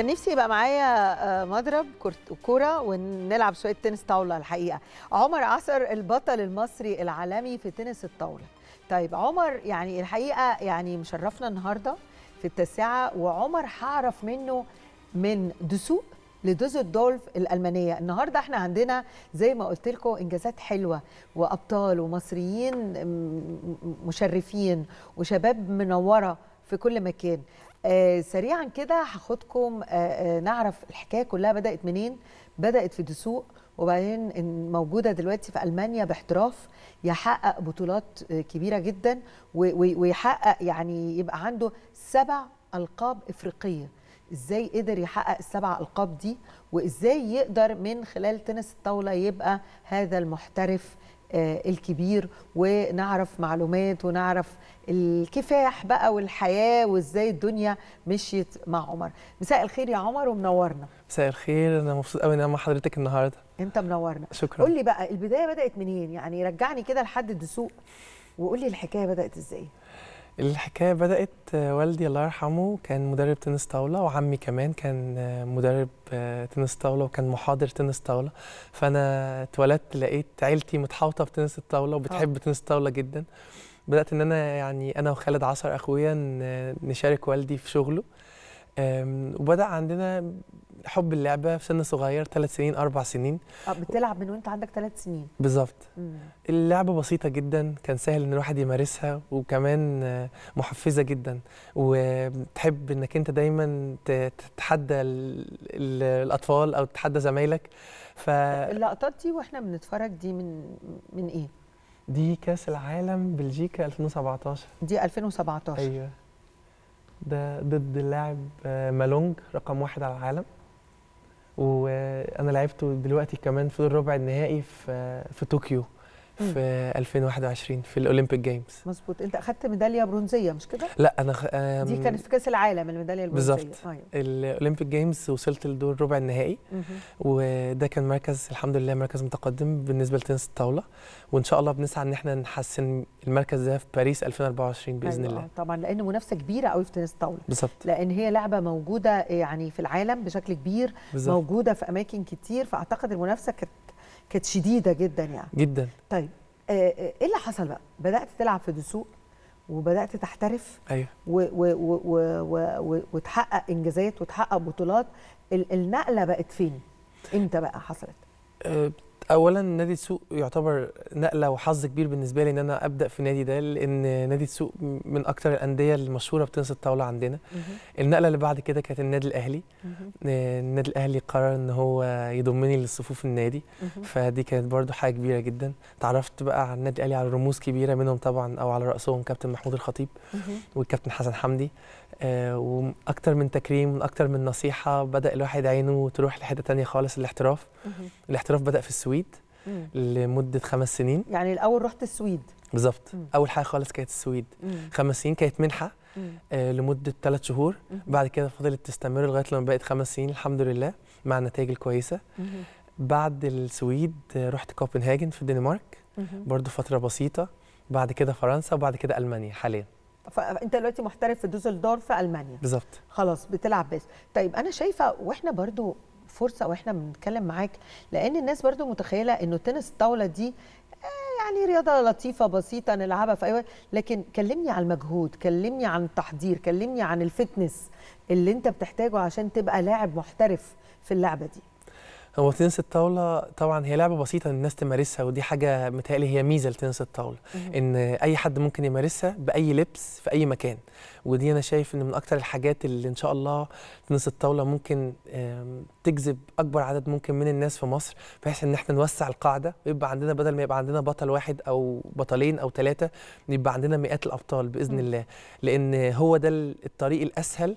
كان نفسي يبقى معايا آه، مضرب كوره ونلعب شويه تنس طاوله الحقيقه عمر عصر البطل المصري العالمي في تنس الطاوله طيب عمر يعني الحقيقه يعني مشرفنا النهارده في التاسعه وعمر هعرف منه من دسوق لدوزلدورف الالمانيه النهارده احنا عندنا زي ما قلت لكم انجازات حلوه وابطال ومصريين مشرفين وشباب منوره في كل مكان آه سريعا كده هاخدكم آه،, آه نعرف الحكايه كلها بدات منين بدات في دسوق وبعدين موجوده دلوقتي في المانيا باحتراف يحقق بطولات آه، كبيره جدا ويحقق يعني يبقى عنده سبع القاب افريقيه ازاي قدر يحقق السبع القاب دي وازاي يقدر من خلال تنس الطاوله يبقى هذا المحترف آه، الكبير ونعرف معلومات ونعرف الكفاح بقى والحياه وازاي الدنيا مشيت مع عمر مساء الخير يا عمر ومنورنا مساء الخير انا مبسوط قوي ان انا مع حضرتك النهارده انت منورنا شكرا قول لي بقى البدايه بدات منين يعني رجعني كده لحد الدسوق وقول لي الحكايه بدات ازاي الحكايه بدات آه، والدي الله يرحمه كان مدرب تنس طاوله وعمي كمان كان آه، مدرب آه، تنس طاوله وكان محاضر تنس طاوله فانا اتولدت لقيت عيلتي متحوطه بتنس الطاوله وبتحب تنس الطاوله جدا بدات ان انا يعني انا وخالد عصر اخويا نشارك والدي في شغله وبدا عندنا حب اللعبه في سن صغير ثلاث سنين اربع سنين اه بتلعب من وانت عندك ثلاث سنين بالظبط اللعبه بسيطه جدا كان سهل ان الواحد يمارسها وكمان محفزه جدا وتحب انك انت دايما تتحدى الاطفال او تتحدى زمايلك ف اللقطات دي واحنا بنتفرج دي من من ايه دي كاس العالم بلجيكا 2017 دي 2017 ايوه ده ضد اللاعب آه، مالونج رقم واحد على العالم وانا لعبته دلوقتي كمان في الربع النهائي في آه، في طوكيو في 2021 في الاولمبيك جيمز مظبوط انت اخذت ميداليه برونزيه مش كده لا انا خ... أم... دي كانت في كاس العالم الميداليه البرونزيه بالظبط أيوة. الاولمبيك جيمز وصلت لدور ربع النهائي وده كان مركز الحمد لله مركز متقدم بالنسبه لتنس الطاوله وان شاء الله بنسعى ان احنا نحسن المركز ده في باريس 2024 باذن أيوة. الله طبعا لان منافسه كبيره قوي في تنس الطاوله بالظبط لان هي لعبه موجوده يعني في العالم بشكل كبير بالزبط. موجوده في اماكن كتير فاعتقد المنافسه كانت كانت شديده جدا يعني جدا طيب آه، آه، ايه اللي حصل بقى بدات تلعب في دسوق وبدات تحترف ايوه وتحقق انجازات وتحقق بطولات النقله بقت فين امتى بقى حصلت آه، اولا نادي السوق يعتبر نقله وحظ كبير بالنسبه لي ان انا ابدا في نادي ده لان نادي السوق من اكثر الانديه المشهوره بتنس الطاوله عندنا النقله اللي بعد كده كانت النادي الاهلي آه، النادي الاهلي قرر ان هو يضمني لصفوف النادي فدي كانت برده حاجه كبيره جدا تعرفت بقى على النادي الاهلي على رموز كبيره منهم طبعا او على راسهم كابتن محمود الخطيب والكابتن حسن حمدي آه، واكثر من تكريم واكثر من نصيحه بدا الواحد عينه تروح لحته تانية خالص الاحتراف الاحتراف بدا في السويد لمده خمس سنين يعني الاول رحت السويد بالظبط اول حاجه خالص كانت السويد خمس سنين كانت منحه آه، لمده ثلاث شهور بعد كده فضلت تستمر لغايه لما بقت خمس سنين الحمد لله مع النتائج الكويسه بعد السويد آه، رحت كوبنهاجن في الدنمارك برضو فتره بسيطه بعد كده فرنسا وبعد كده المانيا حاليا فانت دلوقتي محترف في دوزلدورف في المانيا بالظبط خلاص بتلعب بس طيب انا شايفه واحنا برضو فرصه واحنا بنتكلم معاك لان الناس برضو متخيله انه تنس الطاوله دي آه، يعني رياضه لطيفه بسيطه نلعبها في اي وقت لكن كلمني عن المجهود كلمني عن التحضير كلمني عن الفتنس اللي انت بتحتاجه عشان تبقى لاعب محترف في اللعبه دي هو تنس الطاوله طبعا هي لعبه بسيطه الناس تمارسها ودي حاجه متهيألي هي ميزه لتنس الطاوله ان اي حد ممكن يمارسها باي لبس في اي مكان ودي انا شايف ان من اكتر الحاجات اللي ان شاء الله تنس الطاوله ممكن تجذب اكبر عدد ممكن من الناس في مصر بحيث ان احنا نوسع القاعده ويبقى عندنا بدل ما يبقى عندنا بطل واحد او بطلين او ثلاثه يبقى عندنا مئات الابطال باذن الله لان هو ده الطريق الاسهل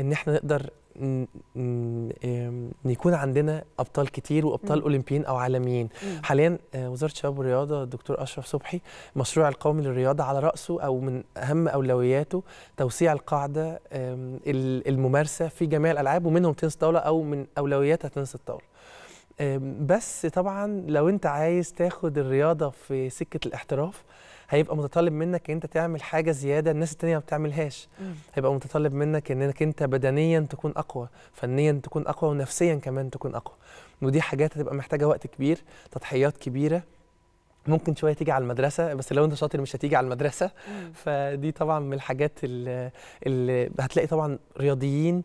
ان احنا نقدر ان يكون عندنا ابطال كتير وابطال اولمبيين او عالميين مم. حاليا آه، وزاره الشباب والرياضه الدكتور اشرف صبحي مشروع القومي للرياضه على راسه او من اهم اولوياته توسيع القاعده الممارسه في جميع الالعاب ومنهم تنس طاوله او من اولوياتها تنس الطاوله بس طبعا لو انت عايز تاخد الرياضه في سكه الاحتراف هيبقى متطلب منك ان انت تعمل حاجه زياده الناس التانيه ما بتعملهاش هيبقى متطلب منك انك انت بدنيا تكون اقوى فنيا تكون اقوى ونفسيا كمان تكون اقوى ودي حاجات هتبقى محتاجه وقت كبير تضحيات كبيره ممكن شويه تيجي على المدرسه بس لو انت شاطر مش هتيجي على المدرسه فدي طبعا من الحاجات اللي هتلاقي طبعا رياضيين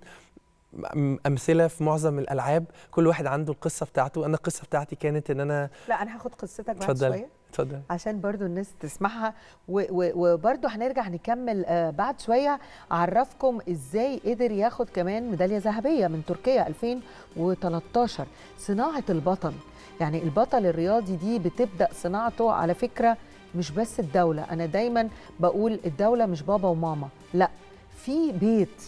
امثله في معظم الالعاب كل واحد عنده القصه بتاعته انا القصه بتاعتي كانت ان انا لا انا هاخد قصتك بعد شويه اتفضل عشان برضو الناس تسمعها وبرضو هنرجع نكمل آه، بعد شويه اعرفكم ازاي قدر ياخد كمان ميداليه ذهبيه من تركيا 2013 صناعه البطل يعني البطل الرياضي دي بتبدا صناعته على فكره مش بس الدوله انا دايما بقول الدوله مش بابا وماما لا في بيت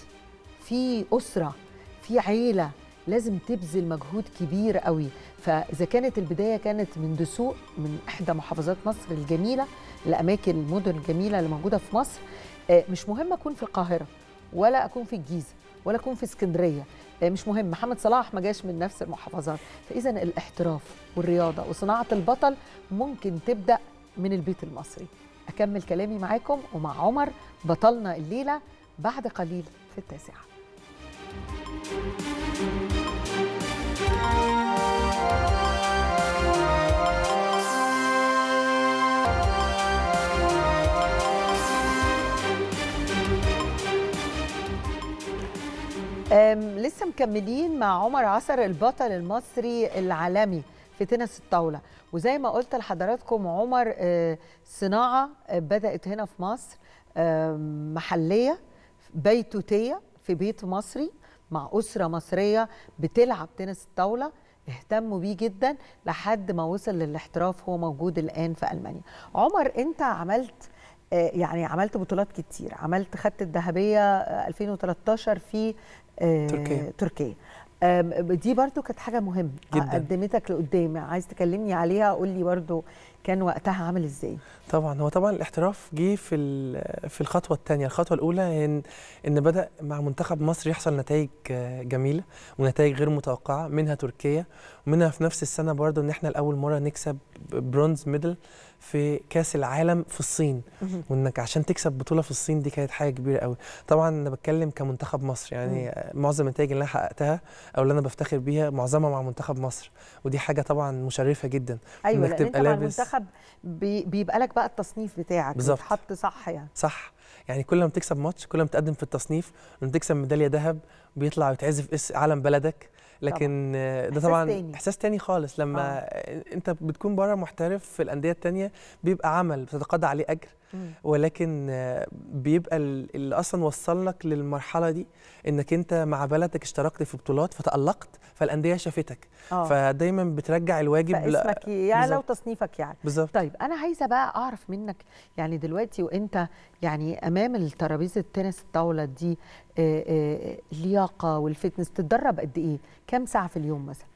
في اسره في عيله لازم تبذل مجهود كبير قوي فاذا كانت البدايه كانت من دسوق من احدى محافظات مصر الجميله الاماكن المدن الجميله اللي موجوده في مصر آه، مش مهم اكون في القاهره ولا اكون في الجيزه ولا اكون في اسكندريه آه، مش مهم محمد صلاح ما جاش من نفس المحافظات فاذا الاحتراف والرياضه وصناعه البطل ممكن تبدا من البيت المصري اكمل كلامي معاكم ومع عمر بطلنا الليله بعد قليل في التاسعه مكملين مع عمر عصر البطل المصري العالمي في تنس الطاولة وزي ما قلت لحضراتكم عمر آه، صناعة آه، بدأت هنا في مصر آه، محلية بيتوتية في بيت مصري مع أسرة مصرية بتلعب تنس الطاولة اهتموا بيه جدا لحد ما وصل للاحتراف هو موجود الآن في ألمانيا عمر أنت عملت يعني عملت بطولات كتير عملت خدت الذهبية 2013 في تركيا آه، تركيا دي برضو كانت حاجه مهمه قدمتك لقدام عايز تكلمني عليها قول لي برضو كان وقتها عامل ازاي طبعا هو طبعا الاحتراف جه في في الخطوه الثانيه الخطوه الاولى ان ان بدا مع منتخب مصر يحصل نتائج جميله ونتائج غير متوقعه منها تركيا ومنها في نفس السنه برضو ان احنا لاول مره نكسب برونز ميدل في كاس العالم في الصين وانك عشان تكسب بطوله في الصين دي كانت حاجه كبيره قوي طبعا انا بتكلم كمنتخب مصر يعني معظم النتائج اللي انا حققتها او اللي انا بفتخر بيها معظمها مع منتخب مصر ودي حاجه طبعا مشرفه جدا ايوه انك تبقى لابس المنتخب بيبقى لك بقى التصنيف بتاعك بالظبط بتحط صح يعني صح يعني كل ما بتكسب ماتش كل ما بتقدم في التصنيف لما بتكسب ميداليه ذهب بيطلع ويتعزف اس علم بلدك لكن طبعًا. ده طبعا إحساس تاني. احساس تاني خالص لما آه. انت بتكون بره محترف في الانديه التانيه بيبقى عمل بتتقاضى عليه اجر ولكن بيبقى اللي اصلا وصلك للمرحله دي انك انت مع بلدك اشتركت في بطولات فتالقت فالانديه شافتك آه. فدايما بترجع الواجب اسمك لو وتصنيفك يعني بالظبط طيب انا عايزه بقى اعرف منك يعني دلوقتي وانت يعني امام الترابيزه التنس الطاوله دي اللياقه والفتنس تتدرب قد ايه كام ساعه في اليوم مثلا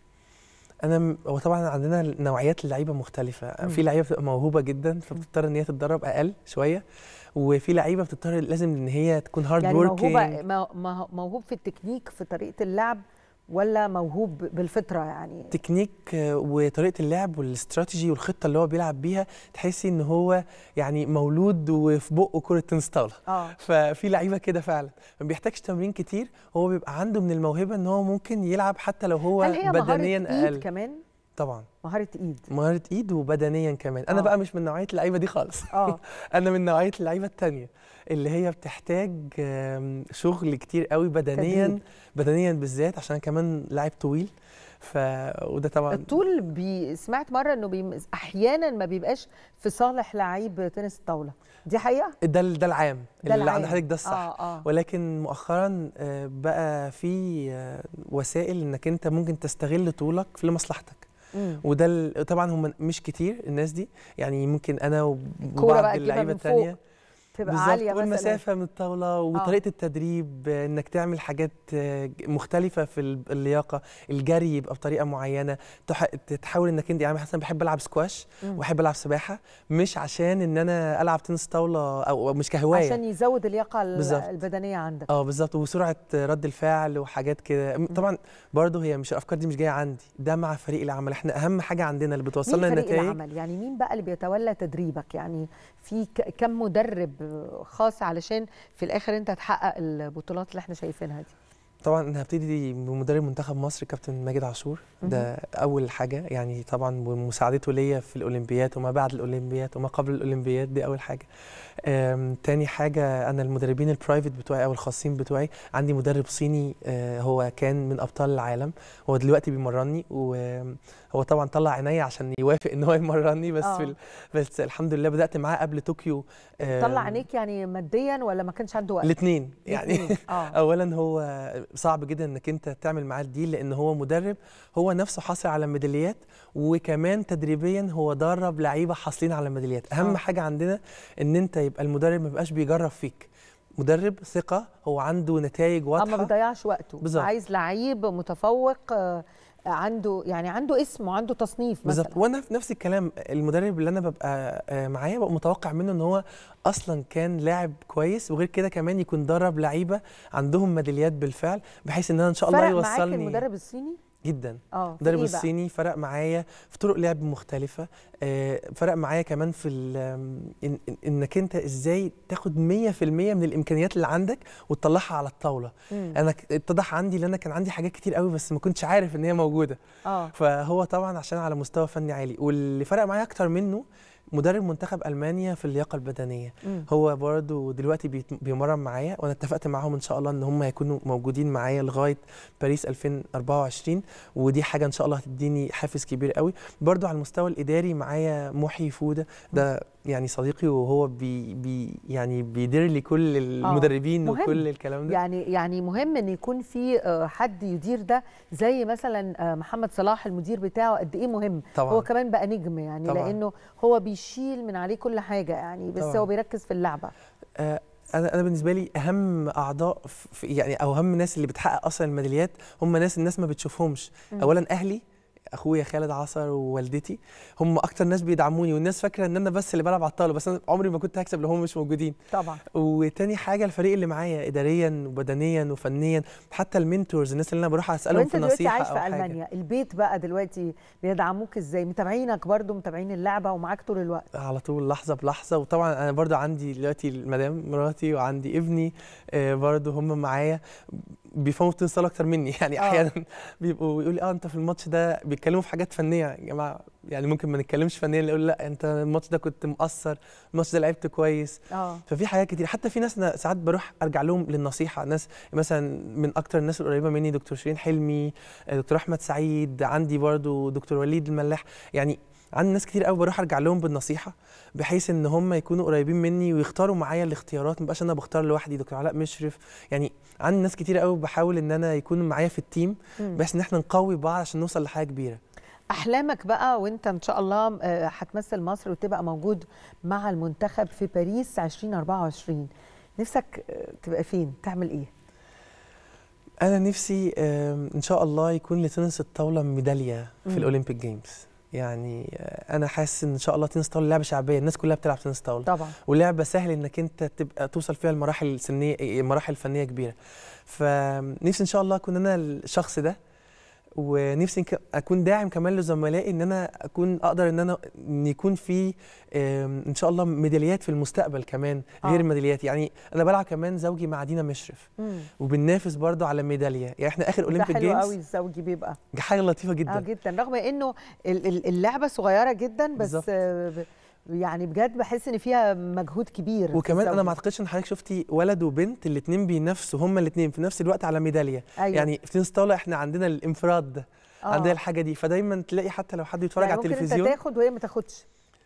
انا هو طبعا عندنا نوعيات اللعيبه مختلفه في لعيبه بتبقى موهوبه جدا فبتضطر ان هي تتدرب اقل شويه وفي لعيبه بتضطر لازم ان هي تكون هارد يعني وركينج موهوبه موهوب في التكنيك في طريقه اللعب ولا موهوب بالفطره يعني تكنيك آه، وطريقه اللعب والاستراتيجي والخطه اللي هو بيلعب بيها تحسي ان هو يعني مولود وفي بقه كره تنس آه. ففي لعيبه كده فعلا ما بيحتاجش تمرين كتير هو بيبقى عنده من الموهبه ان هو ممكن يلعب حتى لو هو هل هي بدنيا اقل كمان طبعا مهاره ايد مهاره ايد وبدنيا كمان انا آه. بقى مش من نوعيه اللعيبه دي خالص اه انا من نوعيه اللعيبه الثانيه اللي هي بتحتاج شغل كتير قوي بدنيا تدريب. بدنيا بالذات عشان كمان لاعب طويل ف وده طبعا الطول بي... سمعت مره انه بي... احيانا ما بيبقاش في صالح لعيب تنس الطاوله دي حقيقه ده ده العام ده اللي عند حضرتك ده الصح آه آه. ولكن مؤخرا آه، بقى في آه، وسائل انك انت ممكن تستغل طولك في لمصلحتك مم. وده طبعا هم مش كتير الناس دي يعني ممكن انا وبعض اللعيبه الثانيه تبقى عاليه والمسافه من الطاوله وطريقه آه. التدريب انك تعمل حاجات مختلفه في اللياقه الجري يبقى بطريقه معينه تحاول انك انت يعني مثلا بحب العب سكواش واحب العب سباحه مش عشان ان انا العب تنس طاوله او مش كهوايه عشان يزود اللياقه بالزبط. البدنيه عندك اه بالظبط وسرعه رد الفعل وحاجات كده طبعا برضه هي مش الافكار دي مش جايه عندي ده مع فريق العمل احنا اهم حاجه عندنا اللي بتوصلنا النتائج فريق العمل يعني مين بقى اللي بيتولى تدريبك يعني في كم مدرب خاص علشان في الاخر انت تحقق البطولات اللي احنا شايفينها دي طبعا انا هبتدي بمدرب منتخب مصر كابتن ماجد عاشور ده اول حاجه يعني طبعا بمساعدته ليا في الاولمبيات وما بعد الاولمبيات وما قبل الاولمبيات دي اول حاجه تاني حاجه انا المدربين البرايفت بتوعي او الخاصين بتوعي عندي مدرب صيني آه، هو كان من ابطال العالم هو دلوقتي بيمرني وهو طبعا طلع عينيا عشان يوافق ان هو يمرني بس آه. في بس الحمد لله بدات معاه قبل طوكيو طلع عينيك يعني ماديا ولا ما كانش عنده وقت الاثنين يعني آه. اولا هو صعب جدا انك انت تعمل معاه الديل لان هو مدرب هو نفسه حاصل على ميداليات وكمان تدريبيا هو درب لعيبه حاصلين على ميداليات اهم آه. حاجه عندنا ان انت يبقى المدرب ما بيبقاش بيجرب فيك مدرب ثقه هو عنده نتائج واضحه ما بيضيعش وقته بالزبط. عايز لعيب متفوق آه، عنده يعني عنده اسم وعنده تصنيف مثلا بالظبط وانا في نفس الكلام المدرب اللي انا ببقى آه، معاه ببقى متوقع منه ان هو اصلا كان لاعب كويس وغير كده كمان يكون درب لعيبه عندهم ميداليات بالفعل بحيث ان انا ان شاء الله يوصلني فرق معاك المدرب الصيني جدا مدرب آه، الصيني إيه فرق معايا في طرق لعب مختلفه آه فرق معايا كمان في إن انك انت ازاي تاخد 100% من الامكانيات اللي عندك وتطلعها على الطاوله مم. انا اتضح عندي ان انا كان عندي حاجات كتير قوي بس ما كنتش عارف ان هي موجوده أوه. فهو طبعا عشان على مستوى فني عالي واللي فرق معايا اكتر منه مدرب منتخب المانيا في اللياقه البدنيه مم. هو برضه دلوقتي بيمرن معايا وانا اتفقت معاهم ان شاء الله ان هم هيكونوا موجودين معايا لغايه باريس 2024 ودي حاجه ان شاء الله هتديني حافز كبير قوي برضه على المستوى الاداري معايا محي فوده ده يعني صديقي وهو بي بي يعني بيدير لي كل آه. المدربين آه. وكل الكلام ده يعني يعني مهم ان يكون في آه، حد يدير ده زي مثلا آه، محمد صلاح المدير بتاعه قد ايه مهم طبعا. هو كمان بقى نجم يعني طبعا. لانه هو بي بيشيل من عليه كل حاجه يعني بس طبعا. هو بيركز في اللعبه آه انا انا بالنسبه لي اهم اعضاء في يعني او اهم الناس اللي بتحقق اصلا الميداليات هم ناس الناس ما بتشوفهمش اولا اهلي اخويا خالد عصر ووالدتي هم اكتر ناس بيدعموني والناس فاكره ان انا بس اللي بلعب على الطاوله بس انا عمري ما كنت هكسب لو هم مش موجودين طبعا وتاني حاجه الفريق اللي معايا اداريا وبدنيا وفنيا حتى المنتورز الناس اللي انا بروح اسالهم في نصيحه عايش في المانيا حاجة. البيت بقى دلوقتي بيدعموك ازاي متابعينك برده متابعين اللعبه ومعاك طول الوقت على طول لحظه بلحظه وطبعا انا برده عندي دلوقتي المدام مراتي وعندي ابني آه، برده هم معايا بيفهموا في اكتر مني يعني آه. احيانا بيبقوا يقول لي اه انت في الماتش ده بيتكلموا في حاجات فنيه يا جماعه يعني ممكن ما نتكلمش فنيا يقول لا انت الماتش ده كنت مقصر الماتش ده لعبت كويس أوه. ففي حاجات كتير حتى في ناس ساعات بروح ارجع لهم للنصيحه ناس مثلا من اكتر الناس القريبه مني دكتور شيرين حلمي دكتور احمد سعيد عندي برضو دكتور وليد الملاح يعني عندي ناس كتير قوي بروح ارجع لهم بالنصيحه بحيث ان هم يكونوا قريبين مني ويختاروا معايا الاختيارات ما انا بختار لوحدي دكتور علاء مشرف يعني عندي ناس كتير قوي بحاول ان انا يكون معايا في التيم بحيث ان احنا نقوي بعض عشان نوصل لحاجه كبيره احلامك بقى وانت ان شاء الله آه، هتمثل مصر وتبقى موجود مع المنتخب في باريس 2024 نفسك آه، تبقى فين تعمل ايه انا نفسي ان شاء الله يكون لتنس الطاوله ميداليه في الاولمبيك جيمز يعني آه، انا حاسس ان شاء الله تنس طاوله لعبه شعبيه الناس كلها بتلعب تنس طاوله طبعا ولعبه سهل انك انت تبقى توصل فيها لمراحل سنيه آه، مراحل فنيه كبيره فنفسي ان شاء الله اكون انا الشخص ده ونفسي اكون داعم كمان لزملائي ان انا اكون اقدر ان انا ان يكون في ان شاء الله ميداليات في المستقبل كمان آه. غير الميداليات يعني انا بلعب كمان زوجي مع دينا مشرف وبننافس برضه على ميداليه يعني احنا اخر اولمبيك جيمز حلو قوي الزوجي بيبقى حاجه لطيفه جدا اه جدا رغم انه اللعبه صغيره جدا بس بالزبط. آه، يعني بجد بحس ان فيها مجهود كبير وكمان انا ما اعتقدش ان حضرتك شفتي ولد وبنت الاثنين بينافسوا هما الاثنين في نفس الوقت على ميداليه أيوة. يعني في تنس طاوله احنا عندنا الانفراد ده آه. عندنا الحاجه دي فدايما تلاقي حتى لو حد يتفرج يعني على التلفزيون ممكن انت تاخد وهي ما تاخدش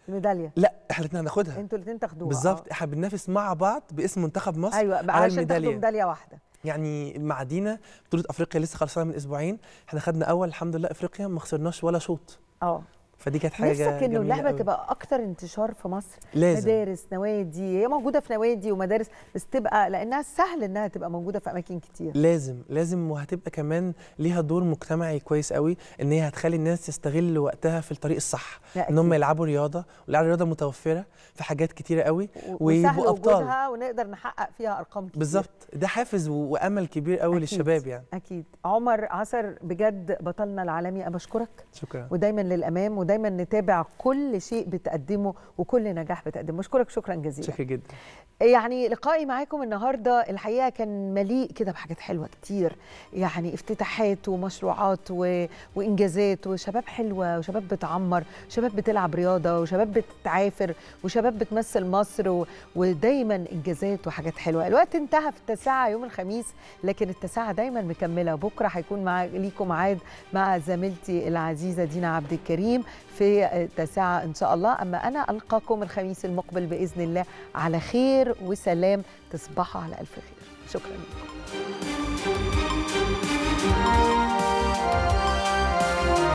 الميداليه لا احنا الاثنين هناخدها انتوا الاثنين تاخدوها بالظبط آه. احنا بننافس مع بعض باسم منتخب مصر أيوة. على الميداليه ايوه ميداليه واحده يعني معدينا بطوله افريقيا لسه خلصانه من اسبوعين احنا خدنا اول الحمد لله افريقيا ما خسرناش ولا شوط اه فدي كانت حاجه نفسك انه اللعبه أوي. تبقى اكتر انتشار في مصر لازم. مدارس نوادي هي موجوده في نوادي ومدارس بس تبقى لانها سهل انها تبقى موجوده في اماكن كتير لازم لازم وهتبقى كمان ليها دور مجتمعي كويس قوي ان هي هتخلي الناس تستغل وقتها في الطريق الصح ان هم يلعبوا رياضه واللعب الرياضه متوفره في حاجات كتيره قوي ويبقوا ابطال ونقدر نحقق فيها ارقام كتير بالظبط ده حافز وامل كبير قوي للشباب يعني اكيد عمر عصر بجد بطلنا العالمي بشكرك شكرا ودايما للامام ودايما نتابع كل شيء بتقدمه وكل نجاح بتقدمه اشكرك شكرا جزيلا شكرا جدا يعني لقائي معاكم النهارده الحقيقه كان مليء كده بحاجات حلوه كتير يعني افتتاحات ومشروعات و... وانجازات وشباب حلوه وشباب بتعمر شباب بتلعب رياضه وشباب بتتعافر وشباب بتمثل مصر و... ودايما انجازات وحاجات حلوه الوقت انتهى في التاسعه يوم الخميس لكن التاسعه دايما مكمله بكره هيكون مع... ليكم عاد مع زميلتي العزيزه دينا عبد الكريم في التاسعة إن شاء الله أما أنا ألقاكم الخميس المقبل بإذن الله على خير وسلام تصبحوا على ألف خير شكرا لكم